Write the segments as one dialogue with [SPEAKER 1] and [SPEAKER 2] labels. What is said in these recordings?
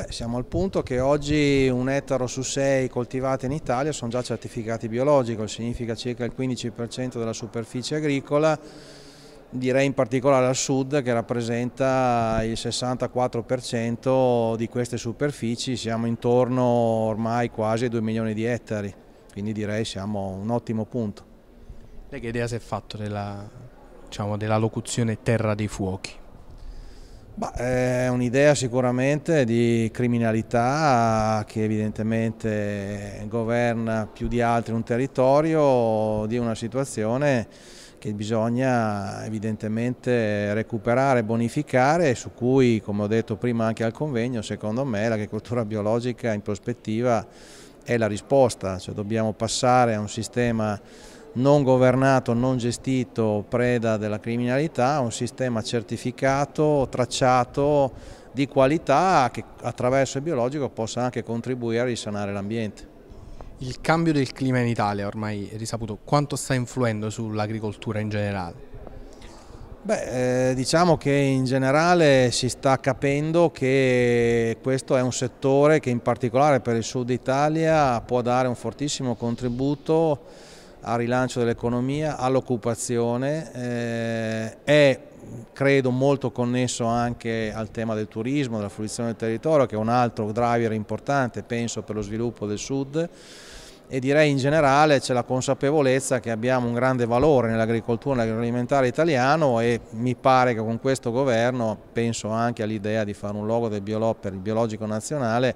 [SPEAKER 1] Beh, siamo al punto che oggi un ettaro su sei coltivati in Italia sono già certificati biologico, significa circa il 15% della superficie agricola, direi in particolare al sud che rappresenta il 64% di queste superfici, siamo intorno ormai quasi a 2 milioni di ettari, quindi direi siamo un ottimo punto.
[SPEAKER 2] Lei che idea si è fatto della, diciamo, della locuzione terra dei fuochi?
[SPEAKER 1] Bah, è un'idea sicuramente di criminalità che evidentemente governa più di altri un territorio, di una situazione che bisogna evidentemente recuperare, bonificare e su cui, come ho detto prima anche al convegno, secondo me l'agricoltura biologica in prospettiva è la risposta, cioè dobbiamo passare a un sistema non governato, non gestito, preda della criminalità, un sistema certificato, tracciato, di qualità che attraverso
[SPEAKER 2] il biologico possa anche contribuire a risanare l'ambiente. Il cambio del clima in Italia ormai è risaputo, quanto sta influendo sull'agricoltura in generale?
[SPEAKER 1] Beh, eh, diciamo che in generale si sta capendo che questo è un settore che in particolare per il sud Italia può dare un fortissimo contributo al rilancio dell'economia, all'occupazione, eh, è credo molto connesso anche al tema del turismo, della fruizione del territorio che è un altro driver importante penso per lo sviluppo del sud e direi in generale c'è la consapevolezza che abbiamo un grande valore nell'agricoltura e nell'agroalimentare italiano e mi pare che con questo governo, penso anche all'idea di fare un logo del biolò per il biologico nazionale,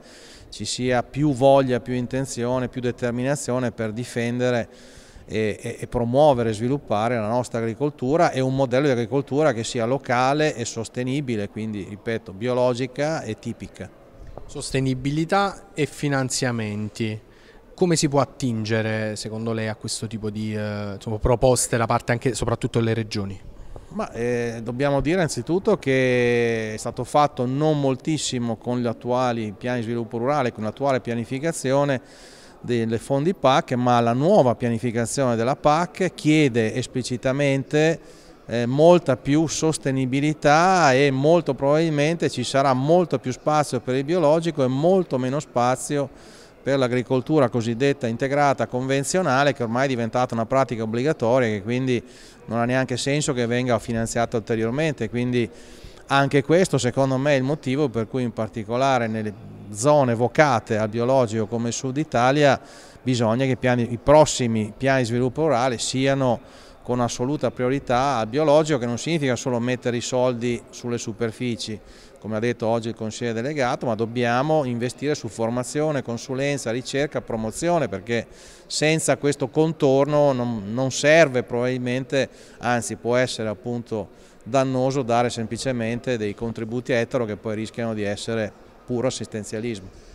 [SPEAKER 1] ci sia più voglia, più intenzione, più determinazione per difendere e, e promuovere e sviluppare la nostra agricoltura e un modello di agricoltura che sia locale e sostenibile, quindi ripeto, biologica e tipica.
[SPEAKER 2] Sostenibilità e finanziamenti. Come si può attingere, secondo lei, a questo tipo di eh, insomma, proposte da parte anche soprattutto delle regioni?
[SPEAKER 1] Ma, eh, dobbiamo dire innanzitutto che è stato fatto non moltissimo con gli attuali piani di sviluppo rurale, con l'attuale pianificazione delle fondi PAC, ma la nuova pianificazione della PAC chiede esplicitamente eh, molta più sostenibilità e molto probabilmente ci sarà molto più spazio per il biologico e molto meno spazio per l'agricoltura cosiddetta integrata convenzionale che ormai è diventata una pratica obbligatoria e quindi non ha neanche senso che venga finanziata ulteriormente. Quindi anche questo secondo me è il motivo per cui in particolare nelle zone vocate al biologico come il Sud Italia bisogna che piani, i prossimi piani di sviluppo rurale siano con assoluta priorità al biologico che non significa solo mettere i soldi sulle superfici, come ha detto oggi il consigliere delegato, ma dobbiamo investire su formazione, consulenza, ricerca, promozione, perché senza questo contorno non, non serve probabilmente, anzi può essere appunto dannoso dare semplicemente dei contributi etero che poi rischiano di essere puro assistenzialismo.